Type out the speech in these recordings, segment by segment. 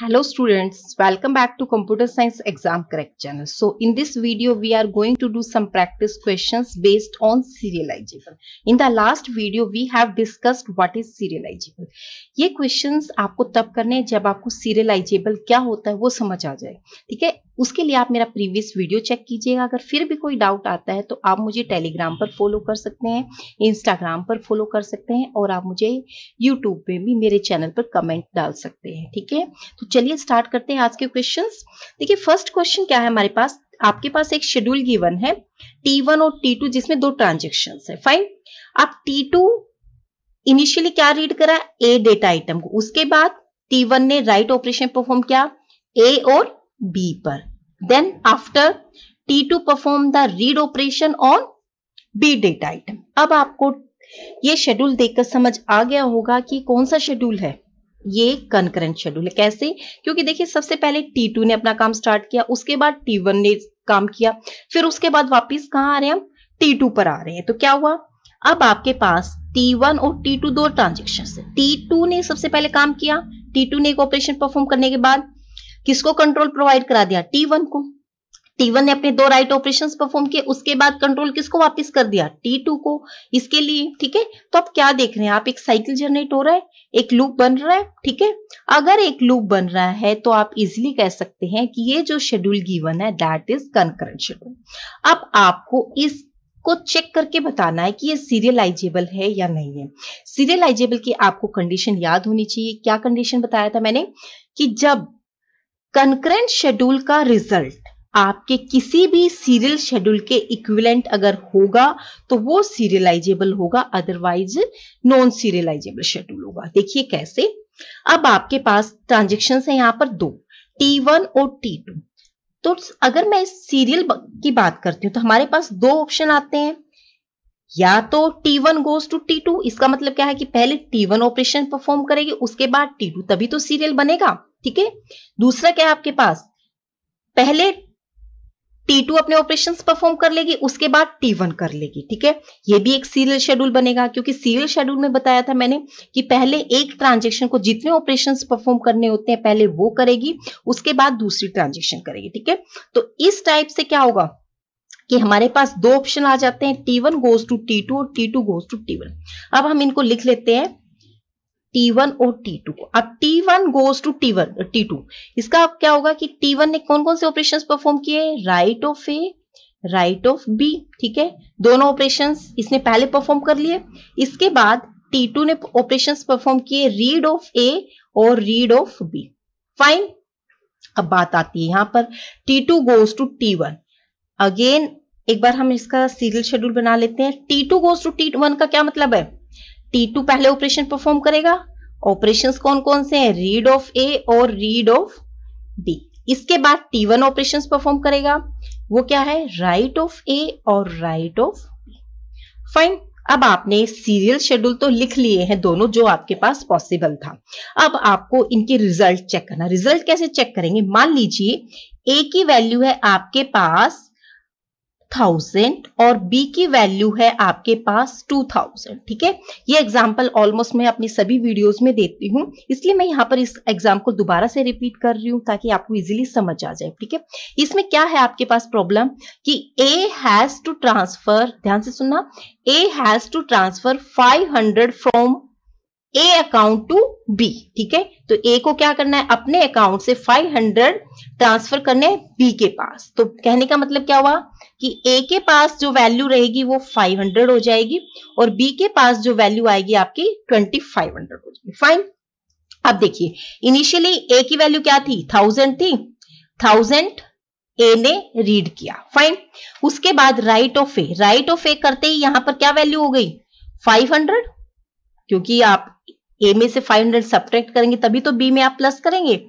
Hello students, welcome back to Computer Science Exam Correct channel. So in this video we are going to do some practice questions based on serializable. In the last video we have discussed what is serializable. ये questions आपको तब करने हैं जब आपको serializable क्या होता है वो समझ आ जाए ठीक है उसके लिए आप मेरा प्रीवियस वीडियो चेक कीजिएगा अगर फिर भी कोई डाउट आता है तो आप मुझे टेलीग्राम पर फॉलो कर सकते हैं इंस्टाग्राम पर फॉलो कर सकते हैं और आप मुझे यूट्यूब पे भी मेरे चैनल पर कमेंट डाल सकते हैं ठीक है तो चलिए स्टार्ट करते हैं आज के क्वेश्चन देखिए फर्स्ट क्वेश्चन क्या है हमारे पास आपके पास एक शेड्यूल गिवन है टी और टी जिसमें दो ट्रांजेक्शन है फाइन आप टी इनिशियली क्या रीड करा ए डेटा आइटम को उसके बाद टी ने राइट ऑपरेशन परफॉर्म किया ए और बी पर Then after T2 perform the read operation on B data item. अब आपको ये शेड्यूल देखकर समझ आ गया होगा कि कौन सा शेड्यूल है ये कंकरेंट शेड्यूल है कैसे क्योंकि देखिए सबसे पहले T2 ने अपना काम स्टार्ट किया उसके बाद T1 ने काम किया फिर उसके बाद वापस कहा आ रहे हैं हम T2 पर आ रहे हैं तो क्या हुआ अब आपके पास T1 और T2 दो ट्रांजेक्शन है T2 ने सबसे पहले काम किया T2 ने एक ऑपरेशन परफॉर्म करने के बाद किसको कंट्रोल प्रोवाइड करा दिया टी वन को टी वन ने अपने दो राइट ऑपरेशन परफॉर्म किए उसके बाद कंट्रोल किसको वापस कर दिया टी टू को इसके लिए ठीक है तो आप क्या देख रहे हैं आप एक साइकिल जनरेट हो रहा है एक लूप बन रहा है ठीक है अगर एक लूप बन रहा है तो आप इजिली कह सकते हैं कि ये जो शेड्यूल गिवन है दैट इज कंकरेंट शेड्यूल अब आपको इस को चेक करके बताना है कि ये सीरियलाइजेबल है या नहीं है सीरियलाइजेबल की आपको कंडीशन याद होनी चाहिए क्या कंडीशन बताया था मैंने कि जब कंकरेंट शेड्यूल का रिजल्ट आपके किसी भी सीरियल शेड्यूल के इक्विवेलेंट अगर होगा तो वो सीरियलाइजेबल होगा अदरवाइज नॉन सीरियलाइजेबल शेड्यूल होगा देखिए कैसे अब आपके पास ट्रांजेक्शन है यहाँ पर दो टी वन और टी टू तो अगर मैं इस सीरियल की बात करती हूँ तो हमारे पास दो ऑप्शन आते हैं या तो T one goes to T two इसका मतलब क्या है कि पहले टी वन ऑपरेशन परफॉर्म करेगी उसके बाद टी टू तभी तो सीरियल बनेगा ठीक है दूसरा क्या है आपके पास पहले T2 अपने ऑपरेशंस परफॉर्म कर लेगी उसके बाद T1 कर लेगी ठीक है ये भी एक सीरियल शेड्यूल बनेगा क्योंकि सीरियल शेड्यूल में बताया था मैंने कि पहले एक ट्रांजेक्शन को जितने ऑपरेशंस परफॉर्म करने होते हैं पहले वो करेगी उसके बाद दूसरी ट्रांजेक्शन करेगी ठीक है तो इस टाइप से क्या होगा कि हमारे पास दो ऑप्शन आ जाते हैं T one goes to two और T two goes to one अब हम इनको लिख लेते हैं T1 और T2 अब T1 T one T T2 इसका अब क्या होगा कि T1 ने कौन कौन से ऑपरेशन परफॉर्म किए write of A write of B ठीक है दोनों ऑपरेशन इसने पहले परफॉर्म कर लिए इसके बाद T2 ने ऑपरेशन परफॉर्म किए रीड ऑफ ए और रीड ऑफ बी फाइन अब बात आती है यहां पर T2 two goes to T one again एक बार हम इसका सीरियल शेड्यूल बना लेते हैं T2 two goes to T one का क्या मतलब है टी टू पहले ऑपरेशन परफॉर्म करेगा ऑपरेशन कौन कौन से हैं रीड ऑफ ए और रीड ऑफ बी इसके बाद टी वन ऑपरेशन परफॉर्म करेगा वो क्या है राइट ऑफ ए और राइट ऑफ बी फाइन अब आपने सीरियल शेड्यूल तो लिख लिए हैं दोनों जो आपके पास पॉसिबल था अब आपको इनके रिजल्ट चेक करना रिजल्ट कैसे चेक करेंगे मान लीजिए ए की वैल्यू है आपके पास थाउजेंड और बी की वैल्यू है आपके पास टू थाउजेंड ठीक है ये एग्जाम्पल ऑलमोस्ट मैं अपनी सभी वीडियोस में देती हूँ इसलिए मैं यहाँ पर इस एग्जाम्पल दोबारा से रिपीट कर रही हूँ ताकि आपको इजिली समझ आ जाए ठीक है इसमें क्या है आपके पास प्रॉब्लम कि ए हैज टू ट्रांसफर ध्यान से सुनना A has to transfer five hundred from A account to B ठीक है तो ए को क्या करना है अपने अकाउंट से 500 ट्रांसफर करने बी के पास तो कहने का मतलब क्या हुआ कि ए के पास जो वैल्यू रहेगी वो 500 हो जाएगी और बी के पास जो वैल्यू आएगी आपकी 2500 हो जाएगी फाइन अब देखिए इनिशियली ए की वैल्यू क्या थी थाउजेंड थी थाउजेंड ए ने रीड किया फाइन उसके बाद write of A write of A करते ही यहां पर क्या वैल्यू हो गई 500 क्योंकि आप ए में से 500 सब्ट्रैक्ट करेंगे तभी तो बी में आप प्लस करेंगे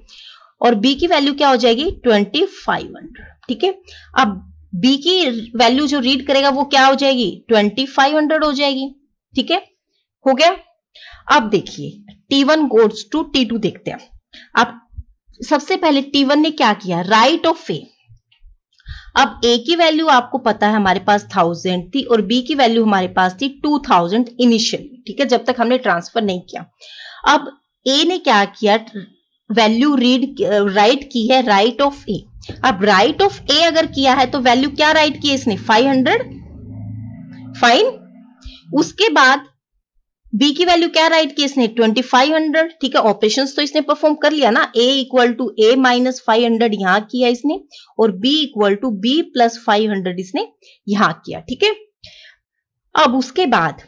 और बी की वैल्यू क्या हो जाएगी 2500 ठीक है अब बी की वैल्यू जो रीड करेगा वो क्या हो जाएगी 2500 हो जाएगी ठीक है हो गया अब देखिए T one goes to T two देखते हैं आप सबसे पहले टी ने क्या किया राइट ऑफ ए अब ए की वैल्यू आपको पता है हमारे पास थाउजेंड थी और बी की वैल्यू हमारे पास थी टू थाउजेंड इनिशियली ठीक है जब तक हमने ट्रांसफर नहीं किया अब ए ने क्या किया वैल्यू रीड राइट की है राइट ऑफ ए अब राइट ऑफ ए अगर किया है तो वैल्यू क्या राइट की है इसने 500 फाइन उसके बाद बी की वैल्यू क्या राइट की इसने 2500 ठीक है ऑपरेशंस तो इसने परफॉर्म कर लिया ना A equal to A minus five hundred यहां किया इसने और B equal to B plus five hundred इसने यहां किया ठीक है अब उसके बाद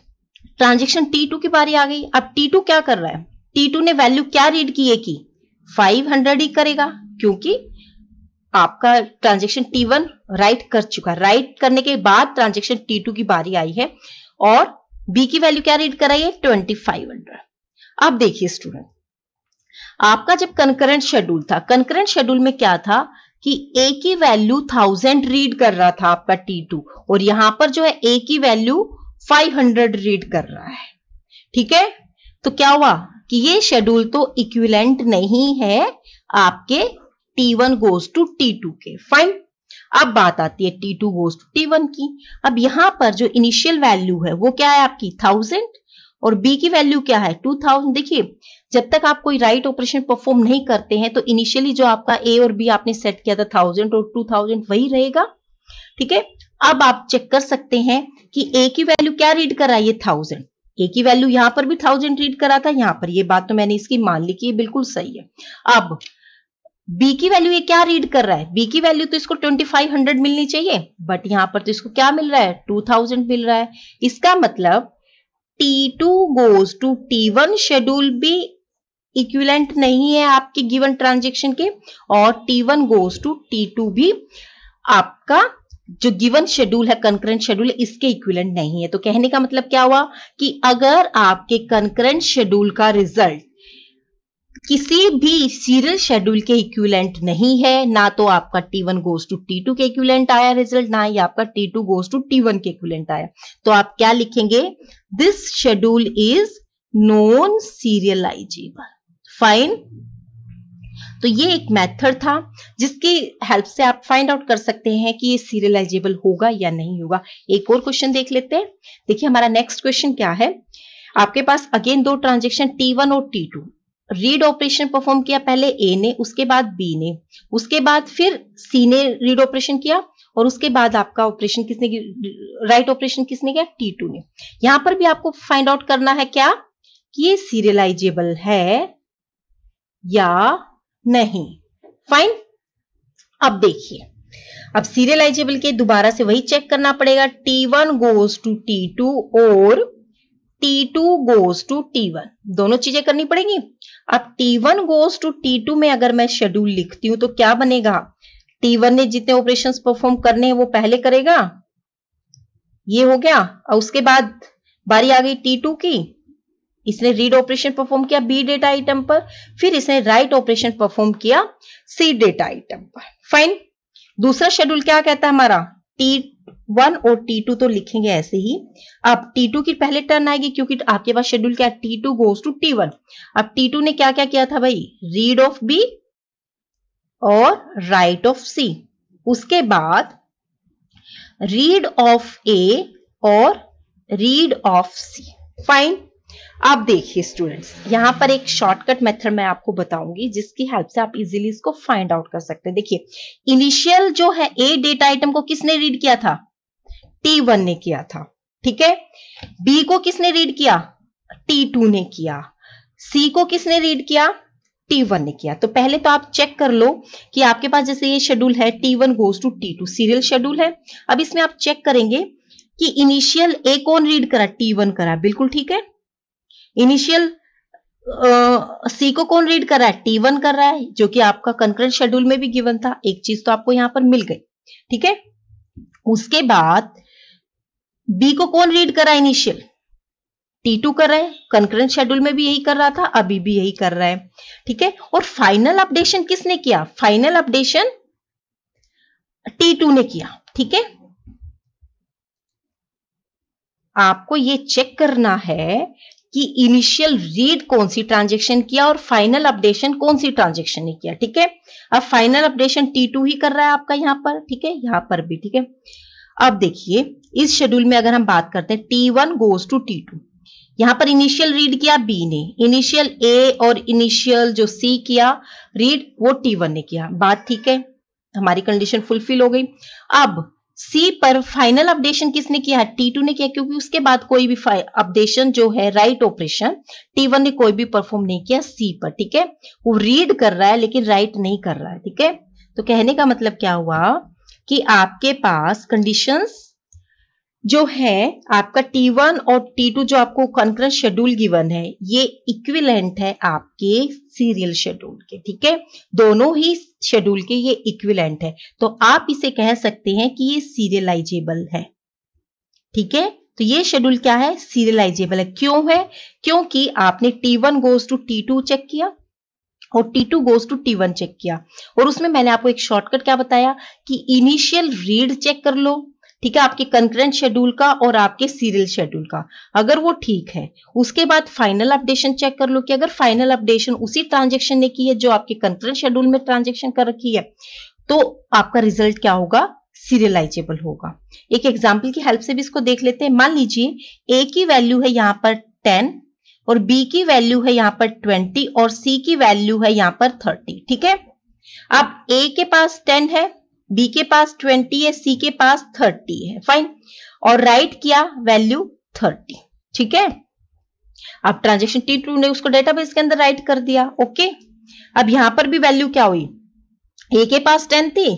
ट्रांजेक्शन टी टू की बारी आ गई अब टी टू क्या कर रहा है टी टू ने वैल्यू क्या रीड की है की हंड्रेड ही करेगा क्योंकि आपका ट्रांजेक्शन टी वन राइट कर चुका राइट करने के बाद ट्रांजेक्शन टी टू की बारी आई है और बी की वैल्यू क्या रीड रही है ट्वेंटी फाइव हंड्रेड अब देखिए स्टूडेंट आपका जब कंकरेंट शेड्यूल था कंकरेंट शेड्यूल में क्या था कि ए की वैल्यू थाउजेंड रीड कर रहा था आपका टी टू और यहां पर जो है ए की वैल्यू 500 रीड कर रहा है ठीक है तो क्या हुआ कि ये शेड्यूल तो इक्विलेंट नहीं है आपके T1 गोज टू टी के फाइन अब बात आती है T2 two goes to T की अब यहां पर जो इनिशियल वैल्यू है वो क्या है आपकी थाउजेंड और B की वैल्यू क्या है टू थाउजेंड देखिए जब तक आप कोई राइट ऑपरेशन परफॉर्म नहीं करते हैं तो इनिशियली जो आपका ए और बी आपने सेट किया था थाउजेंड और टू थाउजेंड वही रहेगा ठीक है अब आप चेक कर सकते हैं कि ए की वैल्यू क्या रीड करा ये थाउजेंड ए की वैल्यू यहां पर भी थाउजेंड रीड करा था यहां पर ये बात तो मैंने इसकी मान ली कि ये बिल्कुल सही है अब बी की वैल्यू ये क्या रीड कर रहा है बी की वैल्यू तो इसको ट्वेंटी फाइव हंड्रेड मिलनी चाहिए बट यहां पर तो इसको क्या मिल रहा है टू थाउजेंड मिल रहा है इसका मतलब T two goes to T one schedule भी इक्विलेंट नहीं है आपके गिवन ट्रांजेक्शन के और T one goes to T two भी आपका जो गिवन शेड्यूल है कंकरेंट शेड्यूल इसके इक्विलेंट नहीं है तो कहने का मतलब क्या हुआ कि अगर आपके कंकरेंट शेड्यूल का रिजल्ट किसी भी सीरियल शेड्यूल के इक्विलेंट नहीं है ना तो आपका T one goes to T two के इक्विलेंट आया रिजल्ट ना ही आपका T two goes to T one के इक्विलेंट आया तो आप क्या लिखेंगे this schedule is non serializable fine तो ये एक मेथड था जिसकी हेल्प से आप फाइंड आउट कर सकते हैं कि ये सीरियलाइजेबल होगा या नहीं होगा एक और क्वेश्चन देख लेते हैं देखिए हमारा नेक्स्ट क्वेश्चन क्या है आपके पास अगेन दो ट्रांजेक्शन वन और टू रीड ऑपरेशन परफॉर्म किया पहले ए ने उसके बाद बी ने उसके बाद फिर सी ने रीड ऑपरेशन किया और उसके बाद आपका ऑपरेशन किसने राइट ऑपरेशन किसने किया टी टू ने यहां पर भी आपको फाइंड आउट करना है क्या कि ये सीरियलाइजेबल है या नहीं फाइन अब देखिए अब सीरियलाइजेबल के दोबारा से वही चेक करना पड़ेगा T one goes to T two और T two goes to T one दोनों चीजें करनी पड़ेगी अब T one goes to T two में अगर मैं शेड्यूल लिखती हूं तो क्या बनेगा टी वन ने जितने ऑपरेशन परफॉर्म करने हैं वो पहले करेगा ये हो गया और उसके बाद बारी आ गई टी टू की इसने रीड ऑपरेशन परफॉर्म किया बी डेटा आइटम पर फिर इसने राइट ऑपरेशन परफॉर्म किया सी डेटा आइटम पर फाइन दूसरा शेड्यूल क्या कहता है हमारा टी वन और टी टू तो लिखेंगे ऐसे ही अब टी टू की पहले टर्न आएगी क्योंकि आपके पास शेड्यूल क्या T two goes to T one अब टी टू ने क्या क्या किया था भाई रीड ऑफ बी और राइट ऑफ सी उसके बाद रीड ऑफ ए और रीड ऑफ सी फाइन आप देखिए स्टूडेंट्स यहाँ पर एक शॉर्टकट मेथड मैं आपको बताऊंगी जिसकी हेल्प से आप इजीली इसको फाइंड आउट कर सकते हैं देखिए इनिशियल जो है ए डेटा आइटम को किसने रीड किया था टी वन ने किया था ठीक है बी को किसने रीड किया टी टू ने किया सी को किसने रीड किया टी वन ने किया तो पहले तो आप चेक कर लो कि आपके पास जैसे ये शेड्यूल है T one goes to T two serial schedule है अब इसमें आप चेक करेंगे कि इनिशियल ए कौन रीड करा टी वन करा बिल्कुल ठीक है इनिशियल सी uh, को कौन रीड कर रहा है टी वन कर रहा है जो कि आपका कंकरेंट शेड्यूल में भी गिवन था एक चीज तो आपको यहां पर मिल गई ठीक है उसके बाद बी को कौन रीड कर रहा है इनिशियल टी टू कर रहा है कंकरेंट शेड्यूल में भी यही कर रहा था अभी भी यही कर रहा है ठीक है और फाइनल अपडेशन किसने किया फाइनल अपडेशन टी टू ने किया ठीक है आपको ये चेक करना है कि इनिशियल रीड कौन सी ट्रांजेक्शन किया और फाइनल अपडेशन कौन सी ट्रांजेक्शन ने किया ठीक है अब फाइनल अपडेशन टी टू ही कर रहा है आपका यहाँ पर ठीक है यहाँ पर भी ठीक है अब देखिए इस शेड्यूल में अगर हम बात करते हैं T one goes to T two यहां पर इनिशियल रीड किया बी ने इनिशियल ए और इनिशियल जो सी किया रीड वो टी वन ने किया बात ठीक है हमारी कंडीशन फुलफिल हो गई अब सी पर फाइनल अपडेशन किसने किया टी टू ने किया क्योंकि उसके बाद कोई भी अपडेशन जो है राइट ऑपरेशन टी वन ने कोई भी परफॉर्म नहीं किया सी पर ठीक है वो रीड कर रहा है लेकिन राइट नहीं कर रहा है ठीक है तो कहने का मतलब क्या हुआ कि आपके पास कंडीशंस जो है आपका T1 और T2 जो आपको कंकरेंट शेड्यूल गिवन है ये इक्विलेंट है आपके सीरियल शेड्यूल के ठीक है दोनों ही शेड्यूल के ये इक्विलेंट है तो आप इसे कह सकते हैं कि ये सीरियलाइजेबल है ठीक है तो ये शेड्यूल क्या है सीरियलाइजेबल है क्यों है क्योंकि आपने T1 goes to T check किया और T2 goes to T check किया और उसमें मैंने आपको एक शॉर्टकट क्या बताया कि इनिशियल रीड चेक कर लो ठीक है आपके कंकरेंट शेड्यूल का और आपके सीरियल शेड्यूल का अगर वो ठीक है उसके बाद फाइनल अपडेशन चेक कर लो कि अगर फाइनल अपडेशन उसी ट्रांजेक्शन ने की है जो आपके कंकरेंट शेड्यूल में ट्रांजेक्शन कर रखी है तो आपका रिजल्ट क्या होगा सीरियलाइजेबल होगा एक एग्जाम्पल की हेल्प से भी इसको देख लेते हैं मान लीजिए ए की वैल्यू है यहाँ पर टेन और बी की वैल्यू है यहाँ पर ट्वेंटी और सी की वैल्यू है यहाँ पर थर्टी ठीक है अब ए के पास टेन है बी के पास ट्वेंटी है सी के पास थर्टी है फाइन और राइट किया वैल्यू थर्टी ठीक है अब ट्रांजेक्शन टी टू ने उसको डेटाबेस के अंदर राइट कर दिया ओके अब यहां पर भी वैल्यू क्या हुई ए के पास टेन थी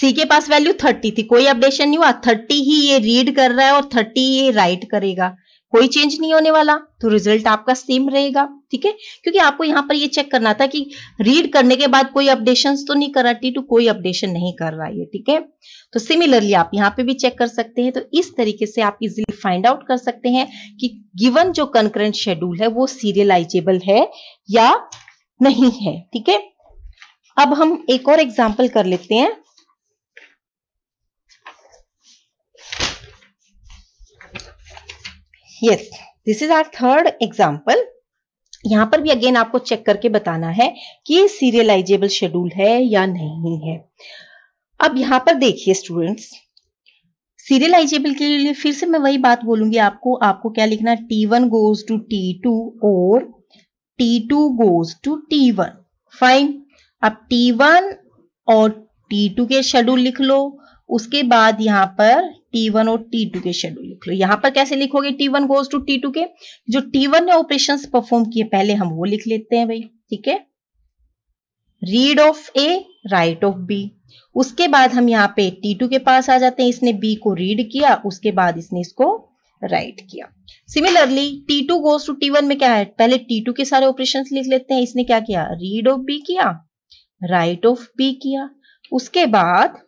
सी के पास वैल्यू थर्टी थी कोई अपडेशन नहीं हुआ थर्टी ही ये रीड कर रहा है और थर्टी ये राइट करेगा कोई चेंज नहीं होने वाला तो रिजल्ट आपका सेम रहेगा ठीक है क्योंकि आपको यहाँ पर ये चेक करना था कि रीड करने के बाद कोई अपडेशन तो नहीं कर रहा टी टू कोई अपडेशन नहीं कर रहा है ठीक है तो सिमिलरली आप यहाँ पे भी चेक कर सकते हैं तो इस तरीके से आप इजिली फाइंड आउट कर सकते हैं कि गिवन जो कंकरेंट शेड्यूल है वो सीरियलाइजेबल है या नहीं है ठीक है अब हम एक और एग्जाम्पल कर लेते हैं yes this is our third example यहां पर भी अगेन आपको चेक करके बताना है कि ये सीरियलाइजेबल शेड्यूल है या नहीं है अब यहां पर देखिए स्टूडेंट्स सीरियलाइजेबल के लिए फिर से मैं वही बात बोलूंगी आपको आपको क्या लिखना है T one goes to T two और T two goes to T one fine अब टी वन और टी टू के शेड्यूल लिख लो उसके बाद यहां पर T1 और T2 के शेड्यूल लिख लो यहां पर कैसे लिखोगे T1 गोज टू T2 के जो T1 ने ऑपरेशन परफॉर्म किए पहले हम वो लिख लेते हैं भाई ठीक है read of A write of B उसके बाद हम यहाँ पे T2 के पास आ जाते हैं इसने B को रीड किया उसके बाद इसने इसको राइट किया similarly T2 two goes to T1 में क्या है पहले T2 के सारे ऑपरेशन लिख लेते हैं इसने क्या किया रीड ऑफ बी किया राइट ऑफ बी किया उसके बाद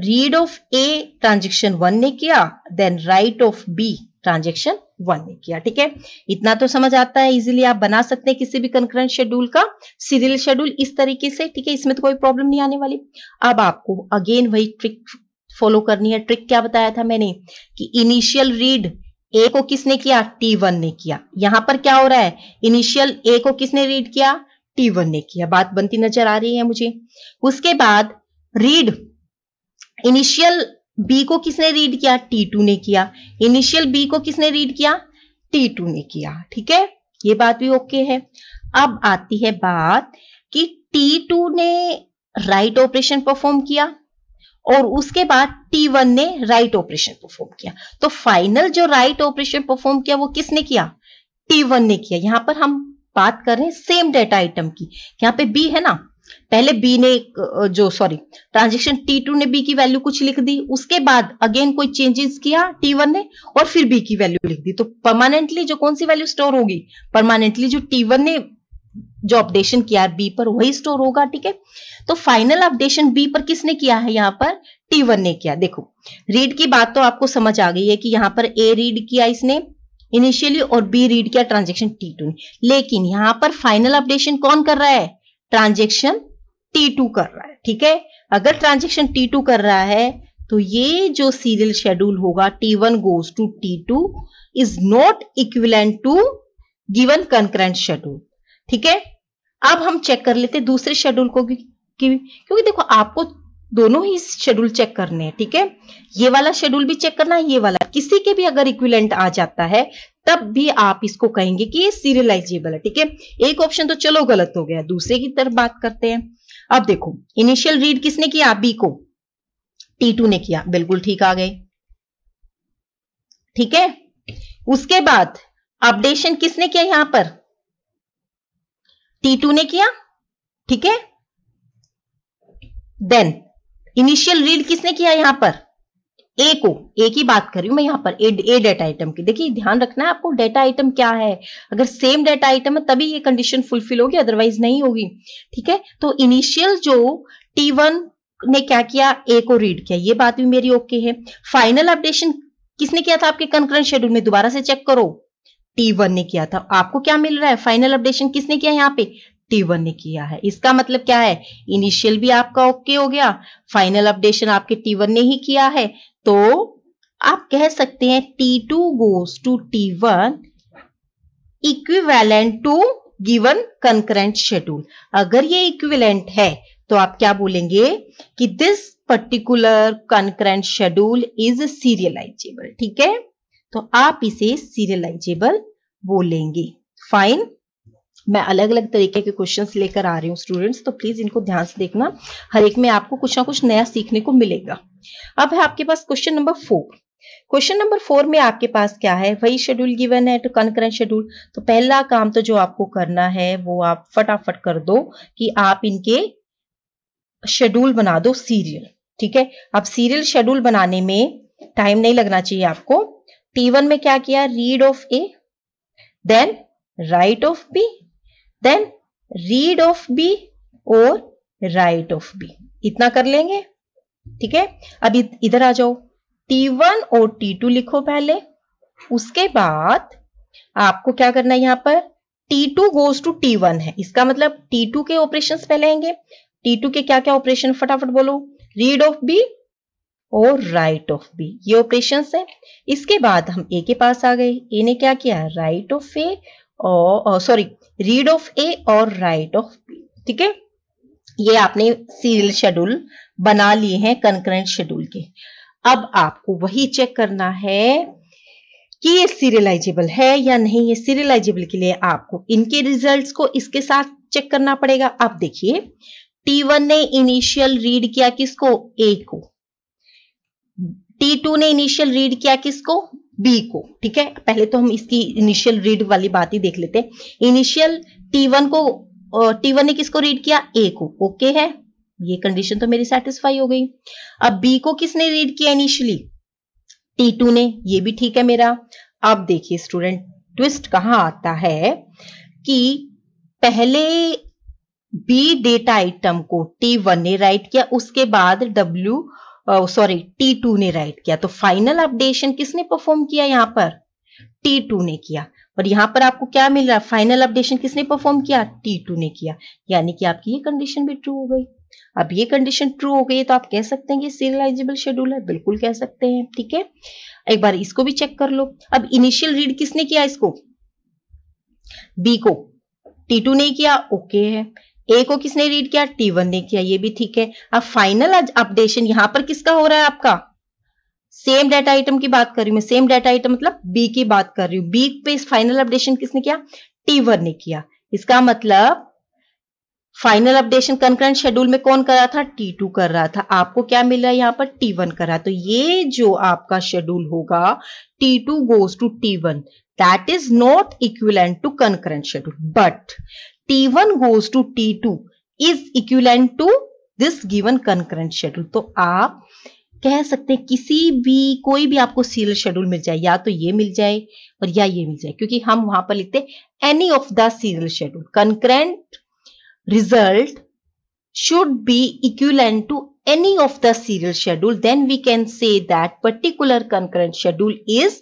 read of A transaction one ने किया then write of B transaction one ने किया ठीक है इतना तो समझ आता है इजीली आप बना सकते हैं किसी भी कंकरेंट शेड्यूल का सीरियल शेड्यूल इस तरीके से ठीक है इसमें तो कोई प्रॉब्लम नहीं आने वाली अब आपको अगेन वही ट्रिक फॉलो करनी है ट्रिक क्या बताया था मैंने कि इनिशियल रीड ए को किसने किया टी वन ने किया यहां पर क्या हो रहा है इनिशियल ए को किसने रीड किया टी वन ने किया बात बनती नजर आ रही है मुझे उसके बाद रीड इनिशियल बी को किसने रीड किया टी टू ने किया इनिशियल बी को किसने रीड किया टी टू ने किया ठीक है ये बात भी ओके है अब आती है बात कि टी टू ने राइट ऑपरेशन परफॉर्म किया और उसके बाद टी वन ने राइट ऑपरेशन परफॉर्म किया तो फाइनल जो राइट ऑपरेशन परफॉर्म किया वो किसने किया टी वन ने किया यहां पर हम बात कर रहे हैं सेम डेटा आइटम की यहाँ पे बी है ना पहले बी ने जो सॉरी ट्रांजेक्शन टी टू ने बी की वैल्यू कुछ लिख दी उसके बाद अगेन कोई चेंजेस किया टी वन ने और फिर बी की वैल्यू लिख दी तो परमानेंटली जो कौन सी वैल्यू स्टोर होगी परमानेंटली जो टी वन ने जो अपडेशन किया बी पर वही स्टोर होगा ठीक है तो फाइनल अपडेशन बी पर किसने किया है यहाँ पर टी वन ने किया देखो रीड की बात तो आपको समझ आ गई है कि यहाँ पर ए रीड किया इसने इनिशियली और बी रीड किया ट्रांजेक्शन टी टू ने लेकिन यहाँ पर फाइनल अपडेशन कौन कर रहा है ट्रांजेक्शन टू कर रहा है ठीक है अगर ट्रांजेक्शन टू कर रहा है तो ये जो सीरियल शेड्यूल होगा T1 two T two is not equivalent to given concurrent schedule ठीक है अब हम चेक कर लेते दूसरे शेड्यूल को कि, क्योंकि देखो आपको दोनों ही शेड्यूल चेक करने हैं ठीक है ये वाला शेड्यूल भी चेक करना है ये वाला किसी के भी अगर इक्विलेंट आ जाता है तब भी आप इसको कहेंगे कि ये सीरियलाइजेबल है ठीक है एक ऑप्शन तो चलो गलत हो गया दूसरे की तरफ बात करते हैं अब देखो इनिशियल रीड किसने किया बी को टी टू ने किया बिल्कुल ठीक आ गए ठीक है उसके बाद अपडेशन किसने किया यहां पर टी टू ने किया ठीक है देन इनिशियल रीड किसने किया यहां पर ए को ए की बात कर रही हूं मैं यहाँ पर ए ए डेटा आइटम की देखिए ध्यान रखना है आपको डेटा आइटम क्या है अगर सेम डेटा आइटम है तभी ये कंडीशन फुलफिल होगी अदरवाइज नहीं होगी ठीक है तो इनिशियल जो टी वन ने क्या किया ए को रीड किया ये बात भी मेरी ओके है फाइनल अपडेशन किसने किया था आपके कंक्रंट शेड्यूल में दोबारा से चेक करो टी वन ने किया था आपको क्या मिल रहा है फाइनल अपडेशन किसने किया यहाँ पे टी वन ने किया है इसका मतलब क्या है इनिशियल भी आपका ओके okay हो गया फाइनल अपडेशन आपके टी वन ने ही किया है तो आप कह सकते हैं T2 two goes to T one equivalent to given concurrent schedule अगर ये इक्विवेलेंट है तो आप क्या बोलेंगे कि this particular concurrent schedule is serializable ठीक है तो आप इसे सीरियलाइजेबल बोलेंगे फाइन मैं अलग अलग तरीके के क्वेश्चंस लेकर आ रही हूँ स्टूडेंट्स तो प्लीज इनको ध्यान से देखना हर एक में आपको कुछ ना कुछ नया सीखने को मिलेगा अब है आपके पास question number four question number four में आपके पास क्या है वही शेड्यूल गिवन है तो कनकरेंट शेड्यूल तो पहला काम तो जो आपको करना है वो आप फटाफट कर दो कि आप इनके शेड्यूल बना दो सीरियल ठीक है अब सीरियल शेड्यूल बनाने में टाइम नहीं लगना चाहिए आपको टी वन में क्या किया read of A then write of B then read of B और राइट ऑफ बी इतना कर लेंगे ठीक है अब इधर आ जाओ T1 और T2 लिखो पहले उसके बाद आपको क्या करना है यहाँ पर T2 गोज टू टी है इसका मतलब T2 के ऑपरेशंस पहले आएंगे T2 के क्या क्या ऑपरेशन फटाफट बोलो रीड ऑफ बी और राइट ऑफ बी ये ऑपरेशन है इसके बाद हम ए के पास आ गए ए ने क्या किया राइट ऑफ ए और सॉरी रीड ऑफ ए और राइट ऑफ बी ठीक है ये आपने सीरियल शेड्यूल बना लिए हैं कंकरेंट शेड्यूल के अब आपको वही चेक करना है कि ये सीरियलाइजेबल है या नहीं ये सीरियलाइजेबल के लिए आपको इनके रिजल्ट्स को इसके साथ चेक करना पड़ेगा आप देखिए T1 ने इनिशियल रीड किया किसको A को T2 ने इनिशियल रीड किया किसको बी को ठीक है पहले तो हम इसकी इनिशियल रीड वाली बात ही देख लेते हैं इनिशियल टी वन को टी वन ने किसको रीड किया ए को ओके okay है ये कंडीशन तो मेरी सेटिस्फाई हो गई अब बी को किसने रीड किया इनिशियली टी टू ने ये भी ठीक है मेरा अब देखिए स्टूडेंट ट्विस्ट कहा आता है कि पहले बी डेटा आइटम को टी वन ने राइट किया उसके बाद डब्ल्यू सॉरी टी टू ने राइट किया तो फाइनल अपडेशन किसने परफॉर्म किया यहाँ पर टी टू ने किया और यहाँ पर आपको क्या मिल रहा है फाइनल अपडेशन किसने परफॉर्म किया टी टू ने किया यानी कि आपकी ये कंडीशन भी ट्रू हो गई अब ये कंडीशन ट्रू हो गई तो आप कह सकते हैं कि सीरियलाइजेबल शेड्यूल है बिल्कुल कह सकते हैं ठीक है एक बार इसको भी चेक कर लो अब इनिशियल रीड किसने किया इसको बी को टी टू ने किया ओके है ए को किसने रीड किया टी वन ने किया ये भी ठीक है अब फाइनल अपडेशन यहां पर किसका हो रहा है आपका सेम डेटा आइटम की बात कर रही हूं मैं सेम डेटा आइटम मतलब बी की बात कर रही हूं बी पे फाइनल अपडेशन किसने किया टी वन ने किया इसका मतलब फाइनल अपडेशन कंकरेंट शेड्यूल में कौन कर रहा था टी टू कर रहा था आपको क्या मिल रहा है यहां पर टी वन कर रहा तो ये जो आपका शेड्यूल होगा T two goes to T one that is not equivalent to concurrent schedule but T1 goes to T2 is equivalent to this given concurrent schedule. तो आप कह सकते हैं किसी भी कोई भी आपको सीरियल शेड्यूल मिल जाए या तो ये मिल जाए और या ये मिल जाए क्योंकि हम वहां पर लिखते हैं any of the serial schedule concurrent result should be equivalent to any of the serial schedule then we can say that particular concurrent schedule is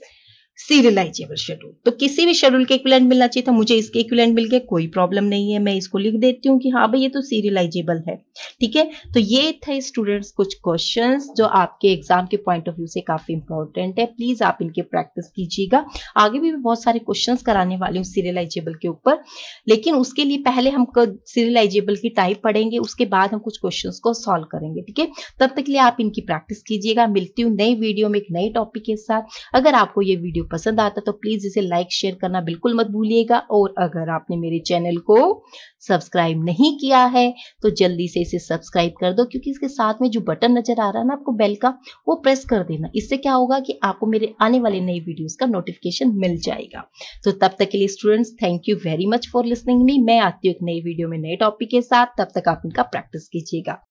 serializable schedule तो किसी भी शेड्यूल के इक्विलेंट मिलना चाहिए था मुझे इसके इक्विलेंट मिल गए कोई प्रॉब्लम नहीं है मैं इसको लिख देती हूँ कि हाँ भाई ये तो सीरियलाइजेबल है ठीक है तो ये थे स्टूडेंट्स कुछ क्वेश्चन जो आपके एग्जाम के पॉइंट ऑफ व्यू से काफी इंपॉर्टेंट है प्लीज आप इनके प्रैक्टिस कीजिएगा आगे भी मैं बहुत सारे क्वेश्चन कराने वाली हूँ सीरियलाइजेबल के ऊपर लेकिन उसके लिए पहले हम सीरियलाइजेबल की टाइप पढ़ेंगे उसके बाद हम कुछ क्वेश्चन को सॉल्व करेंगे ठीक है तब तक के लिए आप इनकी प्रैक्टिस कीजिएगा मिलती हूँ नई वीडियो में एक नए टॉपिक के साथ अगर आपको ये वीडियो वीडियो पसंद आता तो प्लीज इसे लाइक शेयर करना बिल्कुल मत भूलिएगा और अगर आपने मेरे चैनल को सब्सक्राइब नहीं किया है तो जल्दी से इसे सब्सक्राइब कर दो क्योंकि इसके साथ में जो बटन नजर आ रहा है ना आपको बेल का वो प्रेस कर देना इससे क्या होगा कि आपको मेरे आने वाले नए वीडियोस का नोटिफिकेशन मिल जाएगा तो तब तक के लिए students thank you very much for listening me मैं आती हूँ एक नई वीडियो में नए टॉपिक के साथ तब तक आप इनका प्रैक्टिस कीजिएगा